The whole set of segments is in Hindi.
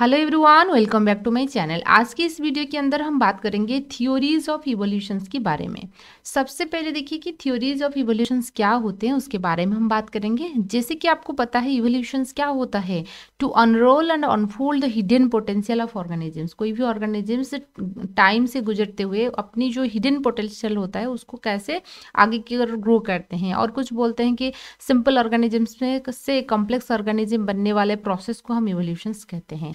hello everyone welcome back to my channel आज की इस वीडियो के अंदर हम बात करेंगे थ्योरीज ऑफ इवोल्यूशंस के बारे में सबसे पहले देखिए कि थ्योरीज ऑफ इवोल्यूशंस क्या होते हैं उसके बारे में हम बात करेंगे जैसे कि आपको पता है इवोल्यूशंस क्या होता है to unroll and unfold the hidden potential of organisms कोई भी ऑर्गेनिजम्स टाइम से गुजरते हुए अपनी जो हिडन पोटेंशियल होता है उसको कैसे आगे की ओर ग्रो करते हैं और कुछ बोलते हैं कि सिंपल ऑर्गेनिजम्स में से कॉम्प्लेक्स ऑर्गेनिज्म बनने वाले प्रोसेस को हम इवोल्यूशंस कहते हैं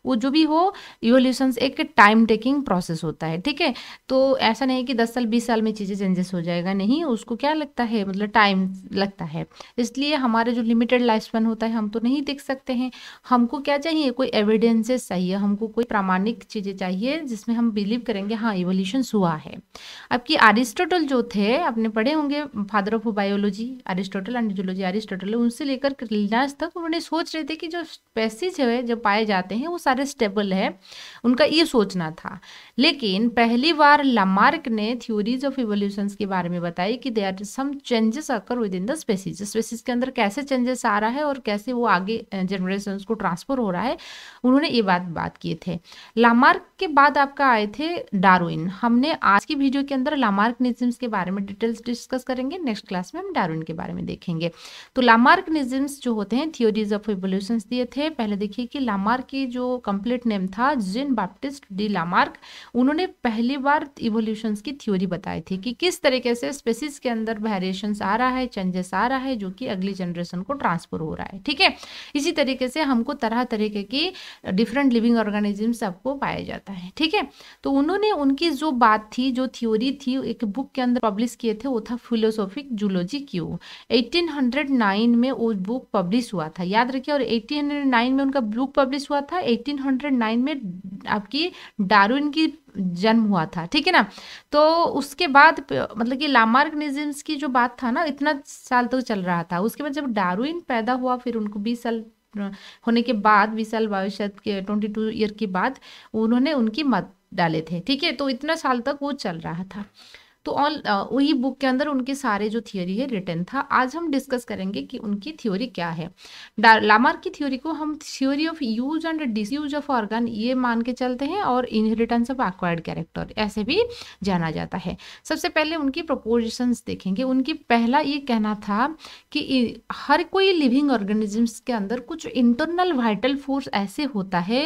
वो जो भी हो इवोल्यूशन एक टाइम टेकिंग प्रोसेस होता है ठीक है तो ऐसा नहीं कि दस साल बीस साल में चीज़ें चेंजेस हो जाएगा नहीं उसको क्या लगता है मतलब टाइम लगता है इसलिए हमारे जो लिमिटेड लाइफ स्पेन होता है हम तो नहीं देख सकते हैं हमको क्या चाहिए कोई एविडेंसेस चाहिए हमको कोई प्रामाणिक चीज़ें चाहिए जिसमें हम बिलीव करेंगे हाँ इवोल्यूशन हुआ है अब कि आरिस्टोटल जो थे अपने पढ़े होंगे father of biology Aristotle and zoology Aristotle उनसे लेकर तक उन्होंने सोच रहे थे कि जो स्पेसिज है जो पाए जाते हैं वो सारे स्टेबल है उनका ये सोचना था लेकिन पहली बार लमार्क ने थ्योरीज ऑफ इवोल्यूशन के बारे में बताई कि they are some changes occur within the species species के अंदर कैसे चेंजेस आ रहा है और कैसे वो आगे जनरेशन को ट्रांसफर हो रहा है उन्होंने ये बात बात किए थे लामार्क के बाद आपका आए थे डारोइन हमने आज की वीडियो के अंदर लामार्क निजम्स के बारे में डिटेल्स डिस्कस करेंगे नेक्स्ट क्लास में हम डारोइन के बारे में देखेंगे तो लामार्क निजम्स जो होते हैं थियोरीज ऑफ एवोल्यूशन दिए थे पहले देखिए कि लामार्क की जो कंप्लीट नेम था जिन बैप्टिस्ट डी लामार्क उन्होंने पहली बार इवोल्यूशन की थ्योरी बताई थी कि किस तरीके से स्पेसिस के अंदर वेरिएशन आ रहा है चेंजेस आ रहा है जो कि अगली जनरेशन को ट्रांसफर हो रहा है ठीक है इसी तरीके से हमको तरह तरीके की डिफरेंट लिविंग ऑर्गेनिजम्स सबको पाया जाता है ठीक है तो उन्होंने उनकी जो बात थी जो थ्योरी थी एक बुक के अंदर पब्लिश किए थे वो था फिलोसॉफिक जूलॉजी क्यू 1809 में वो बुक पब्लिश हुआ था याद रखिए और 1809 में उनका बुक पब्लिश हुआ था 1809 में आपकी डार्विन की जन्म हुआ था ठीक है ना तो उसके बाद मतलब कि लामार्क निजम्स की जो बात था ना इतना साल तक तो चल रहा था उसके बाद जब डार्विन पैदा हुआ फिर उनको बीस साल होने के बाद बीस साल बाईस के ट्वेंटी ईयर के बाद उन्होंने उनकी मत डाले थे ठीक है तो इतना साल तक वो चल रहा था तो ऑल वही बुक के अंदर उनके सारे जो थियोरी है रिटर्न था आज हम डिस्कस करेंगे कि उनकी थ्योरी क्या है लामार की थ्योरी को हम theory of use and disuse of organ ये मान के चलते हैं और इनहेरिटेंस ऑफ एक्वायर्ड कैरेक्टर ऐसे भी जाना जाता है सबसे पहले उनकी प्रपोजिशंस देखेंगे उनकी पहला ये कहना था कि हर कोई लिविंग ऑर्गेनिजम्स के अंदर कुछ इंटरनल वाइटल फोर्स ऐसे होता है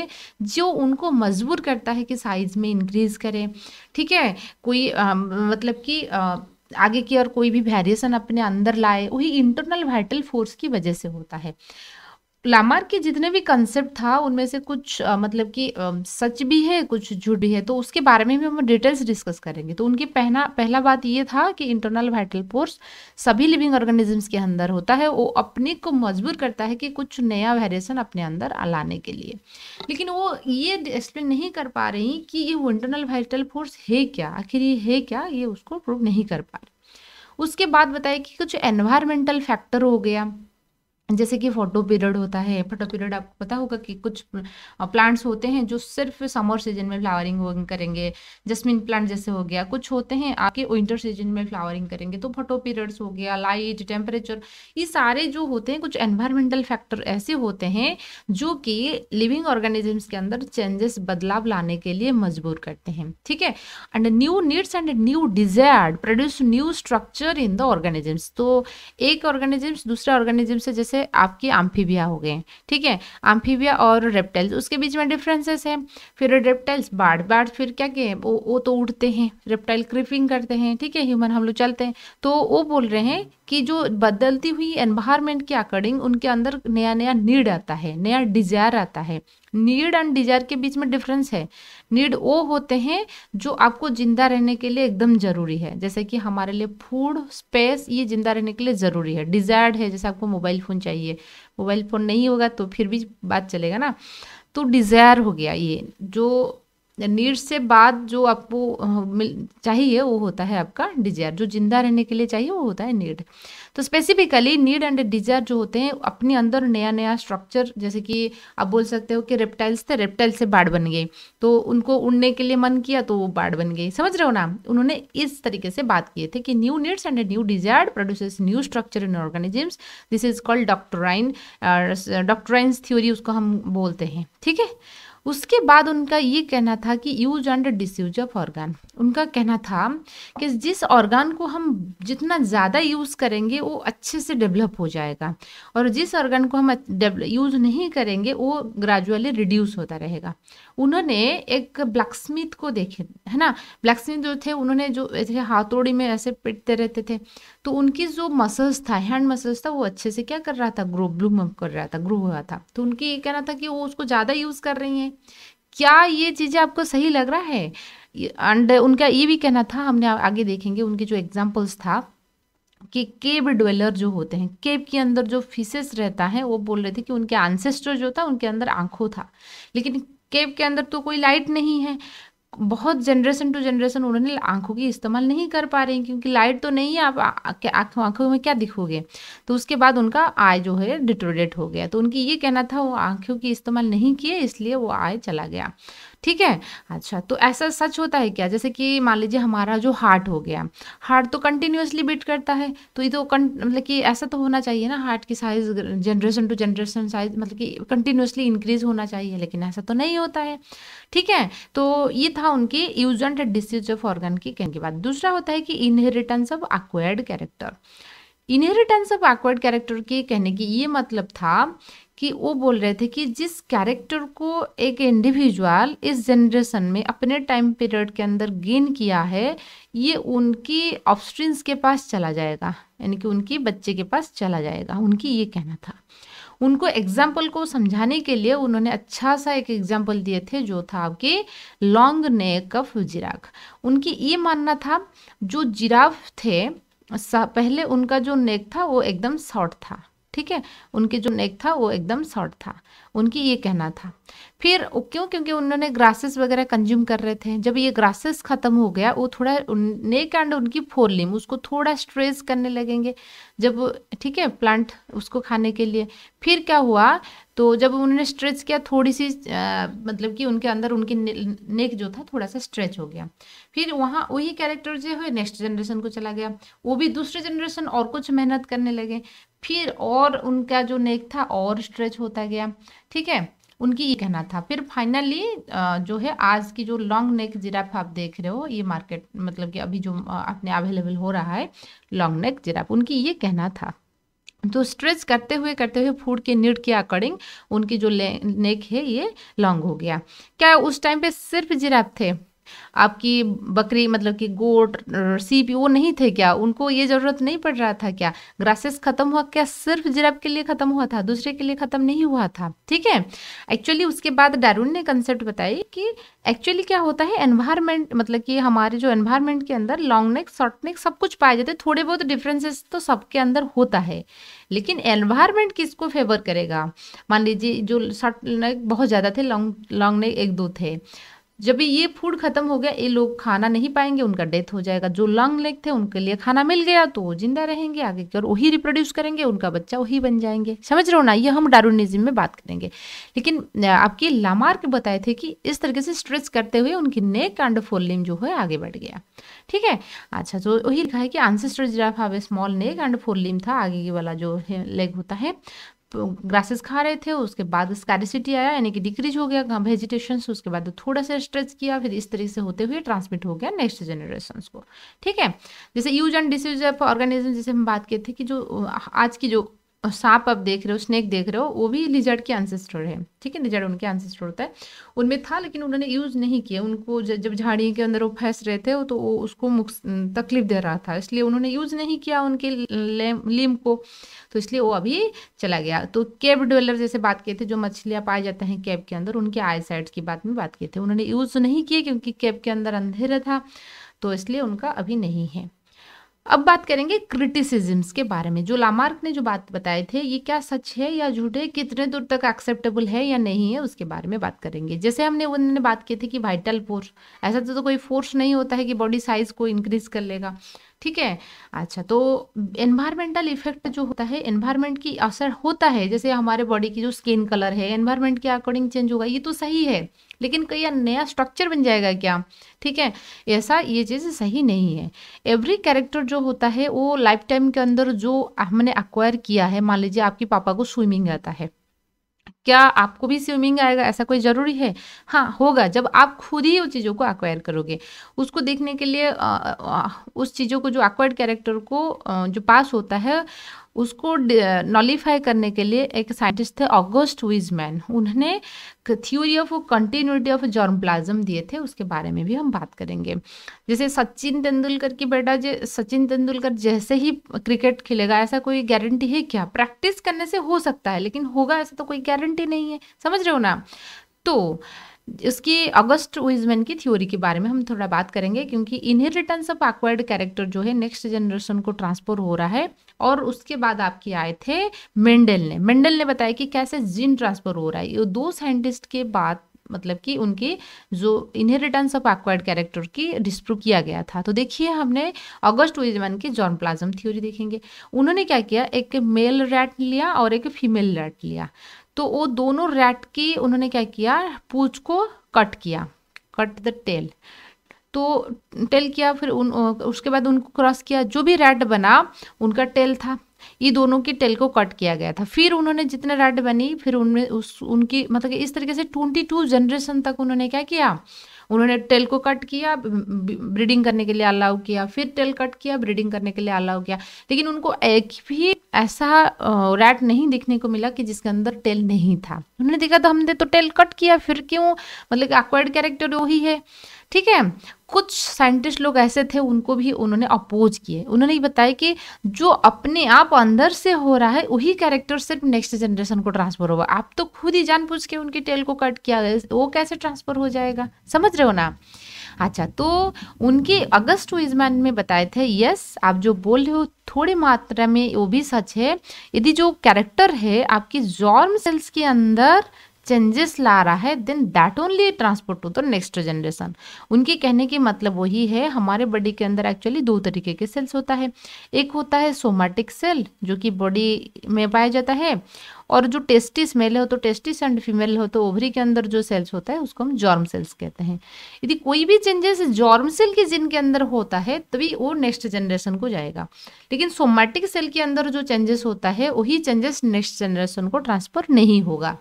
जो उनको मजबूर करता है कि साइज में इंक्रीज करें ठीक है कोई आ, मतलब मतलब कि आगे की और कोई भी वेरिएशन अपने अंदर लाए वही इंटरनल वाइटल फोर्स की वजह से होता है लामार्क के जितने भी कंसेप्ट था उनमें से कुछ आ, मतलब कि सच भी है कुछ झूठ भी है तो उसके बारे में भी हम डिटेल्स डिस्कस करेंगे तो उनकी पहना पहला बात ये था कि इंटरनल वाइटल फोर्स सभी लिविंग ऑर्गेनिजम्स के अंदर होता है वो अपने को मजबूर करता है कि कुछ नया वेरिएशन अपने अंदर लाने के लिए लेकिन वो ये एक्सप्लेन नहीं कर पा रही कि ये वो इंटरनल वाइटल फोर्स है क्या आखिर ये है क्या ये उसको प्रूव नहीं कर पा रही उसके बाद बताया कि कुछ एनवायरमेंटल फैक्टर हो गया जैसे कि फोटो पीरियड होता है फोटो पीरियड आपको पता होगा कि कुछ प्लांट्स होते हैं जो सिर्फ समर सीजन में फ्लावरिंग करेंगे जस्मिन प्लांट जैसे हो गया कुछ होते हैं आके विंटर सीजन में फ्लावरिंग करेंगे तो फोटो पीरियड्स हो गया लाइट टेम्परेचर ये सारे जो होते हैं कुछ एनवायरमेंटल फैक्टर ऐसे होते हैं जो कि लिविंग ऑर्गेनिजम्स के अंदर चेंजेस बदलाव लाने के लिए मजबूर करते हैं ठीक है and new needs and new desired produce new structure in the organisms तो एक ऑर्गेनिजम्स दूसरे ऑर्गेनिजम से जैसे से आपकी आम्फीबिया हो गए ठीक है आम्फीबिया और रेप्टाइल्स उसके बीच में डिफरेंसेस है फिर रेप्टाइल्स बाढ़ बाढ़ फिर क्या क्या वो वो तो उड़ते हैं रेप्टाइल क्रिपिंग करते हैं ठीक है ह्यूमन हम लोग चलते हैं तो वो बोल रहे हैं कि जो बदलती हुई एनवायरमेंट के अकॉर्डिंग उनके अंदर नया नया नीड आता है नया डिजायर आता है नीड एंड डिजायर के बीच में डिफरेंस है नीड वो होते हैं जो आपको जिंदा रहने के लिए एकदम ज़रूरी है जैसे कि हमारे लिए फूड स्पेस ये जिंदा रहने के लिए ज़रूरी है डिजायर्ड है जैसे आपको मोबाइल फ़ोन चाहिए मोबाइल फ़ोन नहीं होगा तो फिर भी बात चलेगा ना तो डिज़ायर हो गया ये जो नीड्स से बाद जो आपको चाहिए वो होता है आपका डिजायर जो जिंदा रहने के लिए चाहिए वो होता है नीड तो स्पेसिफिकली नीड एंड डिजायर जो होते हैं अपने अंदर नया नया स्ट्रक्चर जैसे कि आप बोल सकते हो कि रेप्टाइल्स थे रेप्टाइल से बाढ़ बन गई तो उनको उड़ने के लिए मन किया तो वो बाढ़ बन गई समझ रहे हो ना उन्होंने इस तरीके से बात किए थे कि new needs and new desire produces new structure in organisms this is called doctrine doctrines theory उसको हम बोलते हैं ठीक है उसके बाद उनका ये कहना था कि use and disuse of organ उनका कहना था कि जिस ऑर्गान को हम जितना ज़्यादा यूज़ करेंगे वो अच्छे से डेवलप हो जाएगा और जिस ऑर्गन को हम यूज़ नहीं करेंगे वो ग्रेजुअली रिड्यूस होता रहेगा उन्होंने एक ब्लैक को देखे है ना ब्लैक जो थे उन्होंने जो ऐसे हाथोड़ी में ऐसे पिटते रहते थे तो उनकी जो मसल्स था हैंड मसल्स था वो अच्छे से क्या कर रहा था ग्रो ब्लूम कर रहा था ग्रो हुआ था तो उनकी ये कहना था कि वो उसको ज़्यादा यूज़ कर रही हैं क्या ये चीज़ें आपको सही लग रहा है एंड उनका ये भी कहना था हमने आगे देखेंगे उनके जो एग्जाम्पल्स था कि केब ड्वेलर जो होते हैं केब के अंदर जो फिशेस रहता है वो बोल रहे थे कि उनके आंसेस्टर जो था उनके अंदर आंखों था लेकिन केब के अंदर तो कोई लाइट नहीं है बहुत जनरेशन टू जनरेशन उन्होंने आंखों की इस्तेमाल नहीं कर पा रही क्योंकि लाइट तो नहीं है आप आंखों आंखों में क्या दिखोगे तो उसके बाद उनका आय जो है डिटोरेट हो गया तो उनकी ये कहना था वो आंखों की इस्तेमाल नहीं किए इसलिए वो आय चला गया ठीक है अच्छा तो ऐसा सच होता है क्या जैसे कि मान लीजिए हमारा जो हार्ट हो गया हार्ट तो कंटिन्यूसली बीट करता है तो ये तो मतलब कि ऐसा तो होना चाहिए ना हार्ट की size generation to generation size मतलब कि कंटिन्यूसली इंक्रीज होना चाहिए लेकिन ऐसा तो नहीं होता है ठीक है तो ये था उनकी use and disease of organ की कहने के बाद दूसरा होता है कि inheritance of acquired character inheritance of acquired character के कहने की ये मतलब था कि वो बोल रहे थे कि जिस कैरेक्टर को एक इंडिविजुअल इस जनरेशन में अपने टाइम पीरियड के अंदर गेन किया है ये उनकी ऑप्स्ट्रिंस के पास चला जाएगा यानी कि उनकी बच्चे के पास चला जाएगा उनकी ये कहना था उनको एग्जाम्पल को समझाने के लिए उन्होंने अच्छा सा एक एग्जाम्पल दिए थे जो था आपके लॉन्ग नेक ऑफ जिराफ उनकी ये मानना था जो जिराफ थे पहले उनका जो नेक था वो एकदम शॉर्ट था ठीक है उनके जो नेक था वो एकदम शॉर्ट था उनकी ये कहना था फिर क्यों क्योंकि उन्होंने ग्रासेस वगैरह कंज्यूम कर रहे थे जब ये ग्रासेस खत्म हो गया वो थोड़ा नेक एंड उनकी फोर लिम उसको थोड़ा स्ट्रेस करने लगेंगे जब ठीक है प्लांट उसको खाने के लिए फिर क्या हुआ तो जब उन्होंने स्ट्रेच किया थोड़ी सी आ, मतलब कि उनके अंदर उनकी ने, नेक जो था थोड़ा सा स्ट्रेच हो गया फिर वहाँ वही कैरेक्टर जो है नेक्स्ट जनरेशन को चला गया वो भी दूसरे जनरेशन और कुछ मेहनत करने लगे फिर और उनका जो नेक था और स्ट्रेच होता गया ठीक है उनकी ये कहना था फिर फाइनली जो है आज की जो लॉन्ग नेक जिराफ आप देख रहे हो ये मार्केट मतलब कि अभी जो अपने अवेलेबल हो रहा है लॉन्ग नेक जिराफ उनकी ये कहना था तो स्ट्रेच करते हुए करते हुए फूड के नीड के अकॉर्डिंग उनकी जो नेक है ये लॉन्ग हो गया क्या उस टाइम पे सिर्फ जिराफ थे आपकी बकरी मतलब कि गोट सीप वो नहीं थे क्या उनको ये ज़रूरत नहीं पड़ रहा था क्या ग्रासेस ख़त्म हुआ क्या सिर्फ जिराब के लिए ख़त्म हुआ था दूसरे के लिए ख़त्म नहीं हुआ था ठीक है एक्चुअली उसके बाद डारून ने कंसेप्ट बताई कि एक्चुअली क्या होता है एनवायरमेंट मतलब कि हमारे जो एनवायरमेंट के अंदर लॉन्ग नेक शॉर्ट नेक सब कुछ पाए जाते थोड़े बहुत डिफरेंसेस तो सबके अंदर होता है लेकिन एनवायरमेंट किसको फेवर करेगा मान लीजिए जो शॉर्ट नेक बहुत ज़्यादा थे लॉन्ग लॉन्ग नेक एक दो थे जब ये फूड खत्म हो गया ये लोग खाना नहीं पाएंगे उनका डेथ हो जाएगा जो लंग लेग थे उनके लिए खाना मिल गया तो वो जिंदा रहेंगे आगे की और वही रिप्रोड्यूस करेंगे उनका बच्चा वही बन जाएंगे समझ रहे हो ना ये हम डारूनिज्म में बात करेंगे लेकिन आपके लामार्क बताए थे कि इस तरीके से स्ट्रेच करते हुए उनकी नेक एंड फोल लिम जो है आगे बढ़ गया ठीक है अच्छा तो वही लिखा है कि ancestor giraffe have small neck and four limb था आगे वाला जो है लेग होता है ग्रासेस खा रहे थे उसके बाद स्कैरिसिटी आया यानी कि डिक्रीज हो गया वेजिटेशन से उसके बाद थोड़ा सा स्ट्रेच किया फिर इस तरीके से होते हुए ट्रांसमिट हो गया नेक्स्ट जनरेशन को ठीक है जैसे use and dis of organism जैसे हम बात किए थे कि जो आज की जो और सांप आप देख रहे हो स्नेक देख रहे हो वो भी लिजर्ड के एंसेस्टर है ठीक है लिजर्ड उनके एंसेस्टर होता है उनमें था लेकिन उन्होंने यूज़ नहीं किया उनको जब झाड़ी के अंदर वो फंस रहे थे तो वो उसको तकलीफ दे रहा था इसलिए उन्होंने यूज़ नहीं किया उनके लिम को तो इसलिए वो अभी चला गया तो केब डवेलर जैसे बात किए थे जो मछलियाँ पाए जाते हैं कैब के अंदर उनके आई साइड की बात में बात किए थे उन्होंने यूज़ नहीं किए क्योंकि कैब के अंदर अंधेरा था तो इसलिए उनका अभी नहीं है अब बात करेंगे क्रिटिसिज्म्स के बारे में जो लामार्क ने जो बात बताए थे ये क्या सच है या झूठ है कितने दूर तक एक्सेप्टेबल है या नहीं है उसके बारे में बात करेंगे जैसे हमने उन्होंने बात की थी कि वाइटल फोर्स ऐसा तो, तो कोई फोर्स नहीं होता है कि बॉडी साइज को इंक्रीज कर लेगा ठीक है अच्छा तो एनवायरमेंटल इफेक्ट जो होता है एनवायरमेंट की असर होता है जैसे हमारे बॉडी की जो स्किन कलर है एनवायरमेंट के अकॉर्डिंग चेंज होगा ये तो सही है लेकिन कई नया स्ट्रक्चर बन जाएगा क्या ठीक है ऐसा ये चीज़ सही नहीं है एवरी कैरेक्टर जो होता है वो लाइफ टाइम के अंदर जो हमने एक्वायर किया है मान लीजिए आपके पापा को स्विमिंग आता है क्या आपको भी स्विमिंग आएगा ऐसा कोई ज़रूरी है हाँ होगा जब आप खुद ही उन चीज़ों को एक्वायर करोगे उसको देखने के लिए आ, आ, उस चीज़ों को जो एक्वायर्ड कैरेक्टर को आ, जो पास होता है उसको नॉलीफाई करने के लिए एक साइंटिस्ट थे ऑगस्ट विजमैन उन्होंने theory of continuity of germ plasm दिए थे उसके बारे में भी हम बात करेंगे जैसे सचिन तेंदुलकर की बेटा जो सचिन तेंदुलकर जैसे ही क्रिकेट खेलेगा ऐसा कोई गारंटी है क्या प्रैक्टिस करने से हो सकता है लेकिन होगा ऐसा तो कोई गारंटी नहीं है समझ रहे हो ना तो उसकी अगस्ट विजमैन की थ्योरी के बारे में हम थोड़ा बात करेंगे क्योंकि इनहेरिटेंस ऑफ एक्वायर्ड कैरेक्टर जो है नेक्स्ट जनरेशन को ट्रांसफर हो रहा है और उसके बाद आपके आए थे मेंडल ने मेंडल ने बताया कि कैसे जीन ट्रांसफर हो रहा है ये दो साइंटिस्ट के बाद मतलब कि उनकी जो इनहेरिटेंस ऑफ एक्वायर्ड कैरेक्टर की डिस्प्रूव किया गया था तो देखिए हमने अगस्ट विजमैन की जॉन प्लाज्म थ्योरी देखेंगे उन्होंने क्या किया एक मेल रैट लिया और एक फीमेल रैट लिया तो वो दोनों रैट की उन्होंने क्या किया पूछ को कट किया कट द टेल तो टेल किया फिर उन उसके बाद उनको क्रॉस किया जो भी रैट बना उनका टेल था ये दोनों के टेल को कट किया गया था फिर उन्होंने जितने रेड बनी फिर उनमें उस उनकी मतलब इस तरीके से ट्वेंटी टू जनरेशन तक उन्होंने क्या किया उन्होंने टेल को कट किया ब्रीडिंग करने के लिए अलाउ किया फिर टेल कट किया ब्रीडिंग करने के लिए अलाउ किया लेकिन उनको एक भी ऐसा रैट नहीं देखने को मिला कि जिसके अंदर टेल नहीं था उन्होंने देखा तो हमने तो टेल कट किया फिर क्यों मतलब एक्वायर्ड कैरेक्टर वही है ठीक है कुछ साइंटिस्ट लोग ऐसे थे उनको भी उन्होंने अपोज किए उन्होंने ये बताया कि जो अपने आप अंदर से हो रहा है वही कैरेक्टर सिर्फ नेक्स्ट जनरेशन को ट्रांसफर होगा आप तो खुद ही जानबूझ के उनके टेल को कट किया गया वो कैसे ट्रांसफर हो जाएगा समझ रहे हो ना अच्छा तो उनके अगस्त विजमैन में बताए थे यस आप जो बोल रहे हो थोड़ी मात्रा में वो भी सच है यदि जो कैरेक्टर है आपकी जॉर्म सेल्स के अंदर चेंजेस ला रहा है then that only transport to the next generation उनके कहने की मतलब वही है हमारे बॉडी के अंदर एक्चुअली दो तरीके के सेल्स होता है एक होता है सोमैटिक सेल जो कि बॉडी में पाया जाता है और जो टेस्टिस मेल हो तो टेस्टिस एंड फीमेल हो तो ओवरी के अंदर जो सेल्स होता है उसको हम जॉर्म सेल्स कहते हैं यदि कोई भी चेंजेस जॉर्म सेल के जिन के अंदर होता है तभी वो नेक्स्ट जनरेशन को जाएगा लेकिन सोमैटिक सेल के अंदर जो चेंजेस होता है वही चेंजेस नेक्स्ट जनरेशन को ट्रांसफर नहीं होगा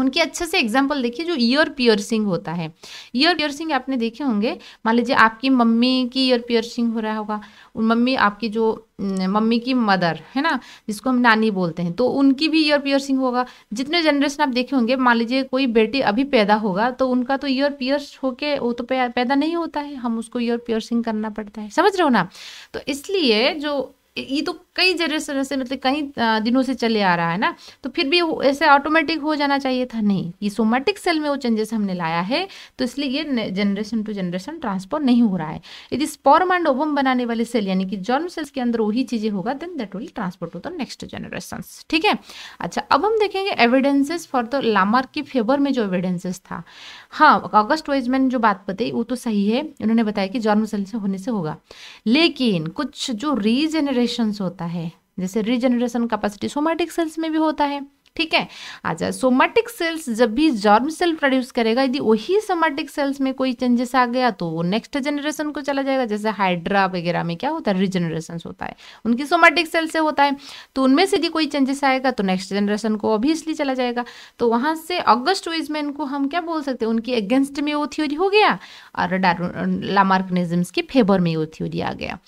उनकी अच्छे से एग्जाम्पल देखिए जो ईयर पियर्सिंग होता है ईयर पियर्सिंग आपने देखे होंगे मान लीजिए आपकी मम्मी की ईयर पियर्सिंग हो रहा होगा मम्मी आपकी जो मम्मी की मदर है ना जिसको हम नानी बोलते हैं तो उनकी भी ईयर पियर्सिंग होगा जितने जनरेशन आप देखे होंगे मान लीजिए कोई बेटी अभी पैदा होगा तो उनका तो ईयर पियर्स होके वो तो पैदा नहीं होता है हम उसको ईयर पियर्सिंग करना पड़ता है समझ रहे हो ना तो इसलिए जो ये तो कई जनरेशन से मतलब कई दिनों से चले आ रहा है ना तो फिर भी ऐसे ऑटोमेटिक हो जाना चाहिए था नहीं ये सोमेटिक सेल में वो चेंजेस हमने लाया है तो इसलिए ये जनरेशन टू जनरेशन ट्रांसफर नहीं हो रहा है यदि स्पॉर्म एंड ओवम बनाने वाले सेल यानी कि जॉर्म सेल्स के अंदर वही चीज़ें होगा then that will transfer to the next generation ठीक है अच्छा अब हम देखेंगे एविडेंसेस फॉर द लामार के फेवर में जो एविडेंसेस था हाँ ऑगस्ट वेजमैन जो बात बताई वो तो सही है उन्होंने बताया कि जॉर्म सेल से होने से होगा लेकिन कुछ जो रीजनरेशन रिजनरेशन होता है जैसे रिजनरेशन कैपेसिटी सोमैटिक सेल्स में भी होता है ठीक है अच्छा सोमाटिक सेल्स जब भी जर्म सेल प्रोड्यूस करेगा यदि वही सोमाटिक सेल्स में कोई चेंजेस आ गया तो वो नेक्स्ट जनरेशन को चला जाएगा जैसे हाइड्रा वगैरह में क्या होता है रिजनरेशन होता है उनकी सोमाटिक सेल से होता है तो उनमें से यदि कोई चेंजेस आएगा तो नेक्स्ट जनरेशन को ऑब्वियसली चला जाएगा तो वहाँ से ऑगस्ट वेज में इनको हम क्या बोल सकते हैं उनकी अगेंस्ट में वो थ्योरी हो गया और लामार्कनिज्म्स के फेवर में वो थ्योरी आ गया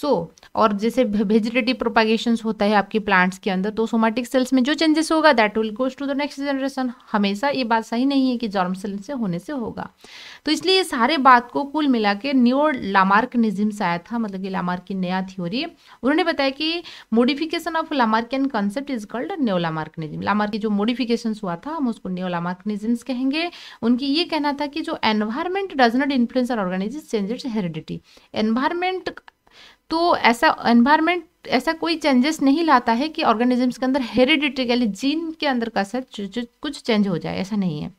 सो so, और जैसे वेजिटेटिव प्रोपागेशन होता है आपके प्लांट्स के अंदर तो सोमाटिक सेल्स में जो चेंजेस होगा होगा that will goes to the next generation हमेशा ये बात सही नहीं है कि जॉर्म सेल से होने से होगा तो इसलिए ये सारे बात को कुल मिला के न्यो लामार्कनिज्म आया था मतलब कि लामार्क की नया थ्योरी उन्होंने बताया कि modification of Lamarckian concept is called neo Lamarckism Lamarck की जो मोडिफिकेशन हुआ था हम उसको न्यो लामार्कनिज्म्स कहेंगे उनकी ये कहना था कि जो environment does not influence organise change its heredity environment तो ऐसा एनवायरमेंट ऐसा कोई चेंजेस नहीं लाता है कि ऑर्गेनिजम्स के अंदर हेरिडिटिकली जीन के अंदर का सर कुछ चेंज हो जाए ऐसा नहीं है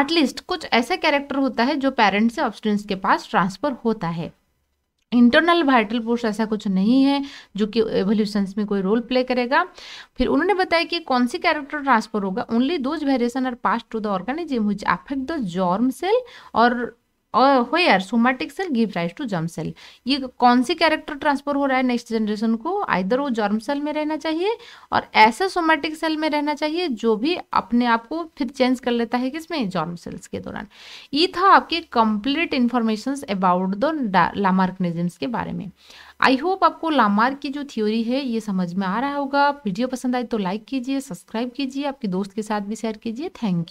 एटलीस्ट कुछ ऐसा कैरेक्टर होता है जो पेरेंट्स से ऑब्स्टेंस के पास ट्रांसफ़र होता है इंटरनल वाइटल पोर्स ऐसा कुछ नहीं है जो कि एवोल्यूशंस में कोई रोल प्ले करेगा फिर उन्होंने बताया कि कौन सी कैरेक्टर ट्रांसफर होगा only those variation are pass to the organism which affect the germ cell और where somatic cell give rise to germ cell ये कौन सी कैरेक्टर ट्रांसफर हो रहा है नेक्स्ट जनरेशन को आइदर वो जर्म सेल में रहना चाहिए और ऐसे सोमैटिक सेल में रहना चाहिए जो भी अपने आप को फिर चेंज कर लेता है किसमें जॉर्म सेल्स के दौरान ये था आपके complete information about the Lamarckisms के बारे में आई होप आपको लामार्क की जो थ्योरी है ये समझ में आ रहा होगा वीडियो पसंद आए तो लाइक कीजिए सब्सक्राइब कीजिए आपके दोस्त के साथ भी शेयर कीजिए थैंक यू